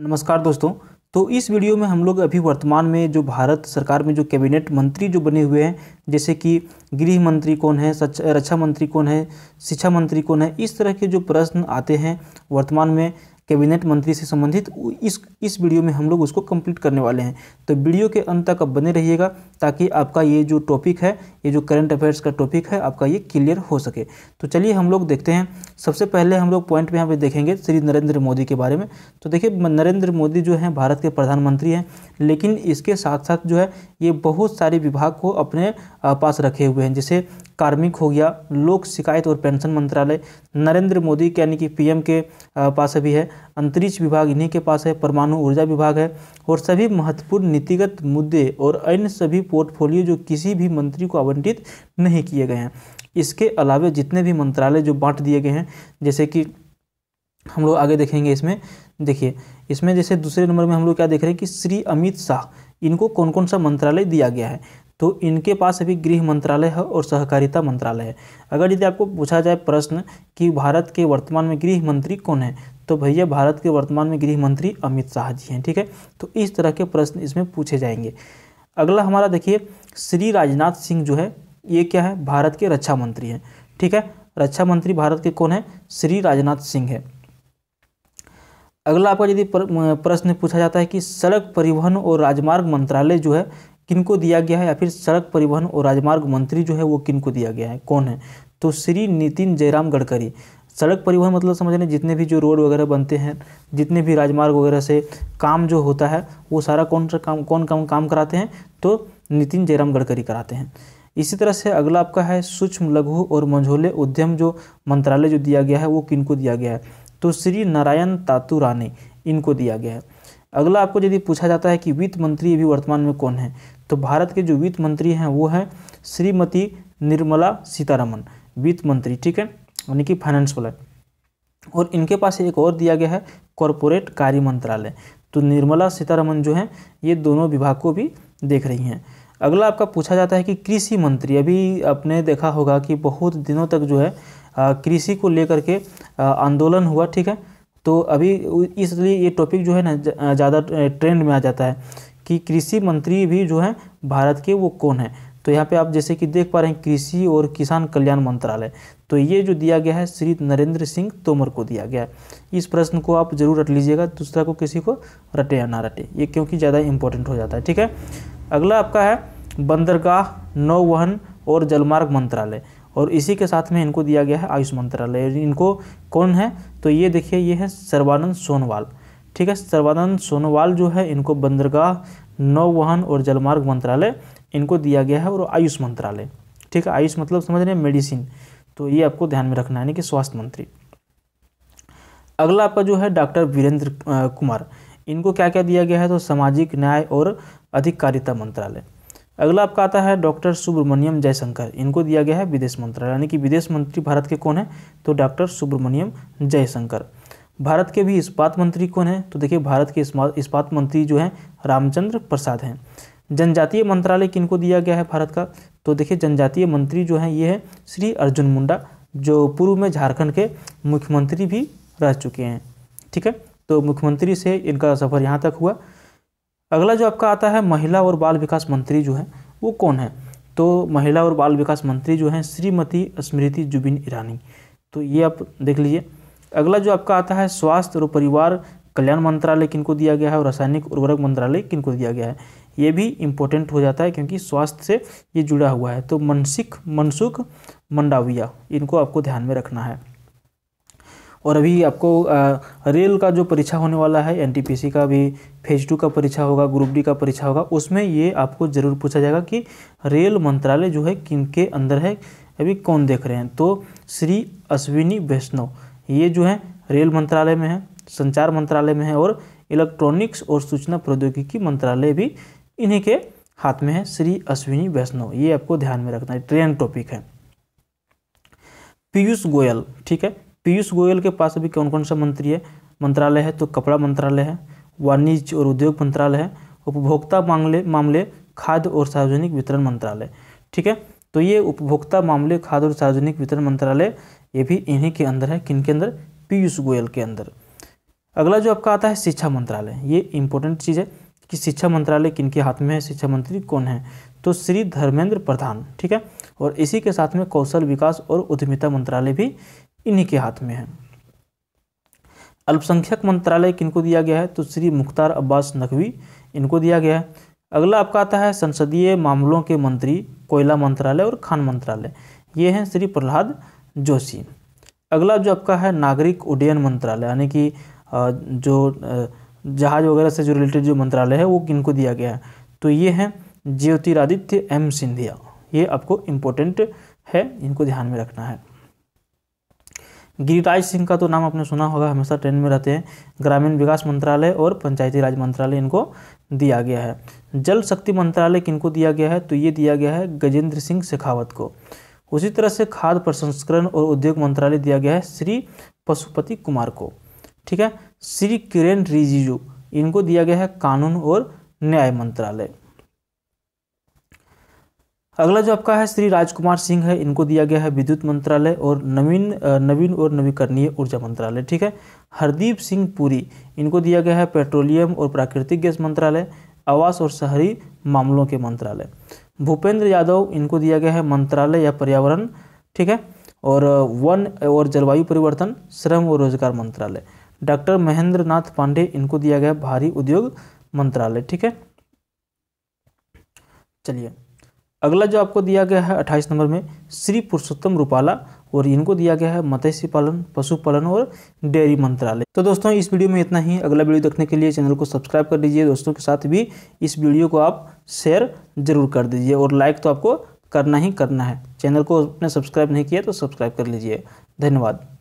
नमस्कार दोस्तों तो इस वीडियो में हम लोग अभी वर्तमान में जो भारत सरकार में जो कैबिनेट मंत्री जो बने हुए हैं जैसे कि गृह मंत्री कौन है सच रक्षा मंत्री कौन है शिक्षा मंत्री कौन है इस तरह के जो प्रश्न आते हैं वर्तमान में कैबिनेट मंत्री से संबंधित इस इस वीडियो में हम लोग उसको कंप्लीट करने वाले हैं तो वीडियो के अंत तक आप बने रहिएगा ताकि आपका ये जो टॉपिक है ये जो करंट अफेयर्स का टॉपिक है आपका ये क्लियर हो सके तो चलिए हम लोग देखते हैं सबसे पहले हम लोग पॉइंट पे यहाँ पे देखेंगे श्री नरेंद्र मोदी के बारे में तो देखिए नरेंद्र मोदी जो हैं भारत के प्रधानमंत्री हैं लेकिन इसके साथ साथ जो है ये बहुत सारे विभाग को अपने पास रखे हुए हैं जैसे कार्मिक हो गया लोक शिकायत और पेंशन मंत्रालय नरेंद्र मोदी यानी कि पीएम के पास भी है अंतरिक्ष विभाग इन्हीं के पास है परमाणु ऊर्जा विभाग है और सभी महत्वपूर्ण नीतिगत मुद्दे और अन्य सभी पोर्टफोलियो जो किसी भी मंत्री को आवंटित नहीं किए गए हैं इसके अलावे जितने भी मंत्रालय जो बांट दिए गए हैं जैसे कि हम लोग आगे देखेंगे इसमें देखिए इसमें जैसे दूसरे नंबर में हम लोग क्या देख रहे हैं कि श्री अमित शाह इनको कौन कौन सा मंत्रालय दिया गया है तो इनके पास अभी गृह मंत्रालय है और सहकारिता मंत्रालय है अगर यदि आपको पूछा जाए प्रश्न कि भारत के वर्तमान में गृह मंत्री कौन है तो भैया भारत के वर्तमान में गृह मंत्री अमित शाह जी हैं ठीक है तो इस तरह के प्रश्न इसमें पूछे जाएंगे अगला हमारा देखिए श्री राजनाथ सिंह जो है ये क्या है भारत के रक्षा मंत्री हैं ठीक है रक्षा मंत्री भारत के कौन है श्री राजनाथ सिंह है अगला आपका यदि प्रश्न पूछा जाता है कि सड़क परिवहन और राजमार्ग मंत्रालय जो है किनको दिया गया है या फिर सड़क परिवहन और राजमार्ग मंत्री जो है वो किनको दिया गया है कौन है तो श्री नितिन जयराम गडकरी सड़क परिवहन मतलब समझ लें जितने भी जो रोड वगैरह बनते हैं जितने भी राजमार्ग वगैरह से काम जो होता है वो सारा कौन सा काम कौन काम काम कराते हैं तो नितिन जयराम गडकरी कराते हैं इसी तरह से अगला आपका है सूक्ष्म लघु और मंझोले उद्यम जो मंत्रालय जो दिया गया है वो किनको दिया गया है तो श्री नारायण तातू रानी इनको दिया गया है अगला आपको यदि पूछा जाता है कि वित्त मंत्री अभी वर्तमान में कौन है तो भारत के जो वित्त मंत्री हैं वो हैं श्रीमती निर्मला सीतारमन वित्त मंत्री ठीक है यानी कि फाइनेंस वाला और इनके पास एक और दिया गया है कॉरपोरेट कार्य मंत्रालय तो निर्मला सीतारमन जो है ये दोनों विभाग को भी देख रही हैं अगला आपका पूछा जाता है कि कृषि मंत्री अभी आपने देखा होगा कि बहुत दिनों तक जो है कृषि को लेकर के आंदोलन हुआ ठीक है तो अभी इसलिए ये टॉपिक जो है ना ज़्यादा ट्रेंड में आ जाता है कि कृषि मंत्री भी जो है भारत के वो कौन है तो यहाँ पे आप जैसे कि देख पा रहे हैं कृषि और किसान कल्याण मंत्रालय तो ये जो दिया गया है श्री नरेंद्र सिंह तोमर को दिया गया है इस प्रश्न को आप जरूर रट लीजिएगा दूसरा को किसी को रटे या ना रटे ये क्योंकि ज़्यादा इंपॉर्टेंट हो जाता है ठीक है अगला आपका है बंदरगाह नौवहन और जलमार्ग मंत्रालय और इसी के साथ में इनको दिया गया है आयुष मंत्रालय इनको कौन है तो ये देखिए ये है सर्वानंद सोनवाल ठीक है सर्वानंद सोनोवाल जो है इनको बंदरगाह नौवहन और जलमार्ग मंत्रालय इनको दिया गया है और आयुष मंत्रालय ठीक है आयुष मतलब समझ रहे हैं मेडिसिन तो ये आपको ध्यान में रखना है यानी कि स्वास्थ्य मंत्री अगला आपका जो है डॉक्टर वीरेंद्र कुमार इनको क्या क्या दिया गया है तो सामाजिक न्याय और अधिकारिता मंत्रालय अगला आपका आता है डॉक्टर सुब्रमण्यम जयशंकर इनको दिया गया है विदेश मंत्रालय यानी कि विदेश मंत्री भारत के कौन है तो डॉक्टर सुब्रमण्यम जयशंकर भारत के भी इस्पात मंत्री कौन है तो देखिए भारत के इस्पात मंत्री जो हैं रामचंद्र प्रसाद हैं जनजातीय मंत्रालय किनको दिया गया है भारत का तो देखिए जनजातीय मंत्री जो हैं ये है श्री अर्जुन मुंडा जो पूर्व में झारखंड के मुख्यमंत्री भी रह चुके हैं ठीक है तो मुख्यमंत्री से इनका सफ़र यहाँ तक हुआ अगला जो आपका आता है महिला और बाल विकास मंत्री जो है वो कौन है तो महिला और बाल विकास मंत्री जो हैं श्रीमती स्मृति जुबिन ईरानी तो ये आप देख लीजिए अगला जो आपका आता है स्वास्थ्य और परिवार कल्याण मंत्रालय किनको दिया गया है और रासायनिक उर्वरक मंत्रालय किनको दिया गया है ये भी इम्पोर्टेंट हो जाता है क्योंकि स्वास्थ्य से ये जुड़ा हुआ है तो मनसिक मनसुख मंडाविया इनको आपको ध्यान में रखना है और अभी आपको रेल का जो परीक्षा होने वाला है एनटीपीसी का भी फेज टू का परीक्षा होगा ग्रुप डी का परीक्षा होगा उसमें ये आपको ज़रूर पूछा जाएगा कि रेल मंत्रालय जो है किन के अंदर है अभी कौन देख रहे हैं तो श्री अश्विनी वैष्णव ये जो है रेल मंत्रालय में है संचार मंत्रालय में है और इलेक्ट्रॉनिक्स और सूचना प्रौद्योगिकी मंत्रालय भी इन्हीं के हाथ में है श्री अश्विनी वैष्णव ये आपको ध्यान में रखना है ट्रेन टॉपिक है पीयूष गोयल ठीक है पीयूष गोयल के पास अभी कौन कौन सा मंत्री है मंत्रालय है तो कपड़ा मंत्रालय है वाणिज्य और उद्योग मंत्रालय है उपभोक्ता मामले मामले खाद्य और सार्वजनिक वितरण मंत्रालय ठीक है तो ये उपभोक्ता मामले खाद्य और सार्वजनिक वितरण मंत्रालय ये भी इन्हीं के अंदर है किन के अंदर पीयूष गोयल के अंदर अगला जो आपका आता है शिक्षा मंत्रालय ये इंपॉर्टेंट चीज़ है कि शिक्षा मंत्रालय किन के हाथ में है शिक्षा मंत्री कौन है तो श्री धर्मेंद्र प्रधान ठीक है और इसी के साथ में कौशल विकास और उद्यमिता मंत्रालय भी इन्हीं के हाथ में है अल्पसंख्यक मंत्रालय किनको दिया गया है तो श्री मुख्तार अब्बास नकवी इनको दिया गया है अगला आपका आता है संसदीय मामलों के मंत्री कोयला मंत्रालय और खान मंत्रालय ये हैं श्री प्रहलाद जोशी अगला जो आपका है नागरिक उड्डयन मंत्रालय यानी कि जो जहाज वगैरह से जो रिलेटेड जो मंत्रालय है वो किनको दिया गया है तो ये हैं ज्योतिरादित्य एम सिंधिया ये आपको इम्पोर्टेंट है इनको ध्यान में रखना है गिरिराज सिंह का तो नाम आपने सुना होगा हमेशा ट्रेन में रहते हैं ग्रामीण विकास मंत्रालय और पंचायती राज मंत्रालय इनको दिया गया है जल शक्ति मंत्रालय किनको दिया गया है तो ये दिया गया है गजेंद्र सिंह शेखावत को उसी तरह से खाद्य प्रसंस्करण और उद्योग मंत्रालय दिया गया है श्री पशुपति कुमार को ठीक है श्री किरेन रिजिजू इनको दिया गया है कानून और न्याय मंत्रालय अगला जो आपका है श्री राजकुमार सिंह है इनको दिया गया है विद्युत मंत्रालय और नवीन नवीन और नवीकरणीय ऊर्जा मंत्रालय ठीक है हरदीप सिंह पुरी इनको दिया गया है पेट्रोलियम और प्राकृतिक गैस मंत्रालय आवास और शहरी मामलों के मंत्रालय भूपेंद्र यादव इनको दिया गया है मंत्रालय या पर्यावरण ठीक है और वन और जलवायु परिवर्तन श्रम और रोजगार मंत्रालय डॉक्टर महेंद्र नाथ पांडे इनको दिया गया भारी उद्योग मंत्रालय ठीक है चलिए अगला जो आपको दिया गया है अट्ठाईस नंबर में श्री पुरुषोत्तम रूपाला और इनको दिया गया है मत्स्य पालन पशुपालन और डेयरी मंत्रालय तो दोस्तों इस वीडियो में इतना ही अगला वीडियो देखने के लिए चैनल को सब्सक्राइब कर दीजिए दोस्तों के साथ भी इस वीडियो को आप शेयर जरूर कर दीजिए और लाइक तो आपको करना ही करना है चैनल को आपने सब्सक्राइब नहीं किया तो सब्सक्राइब कर लीजिए धन्यवाद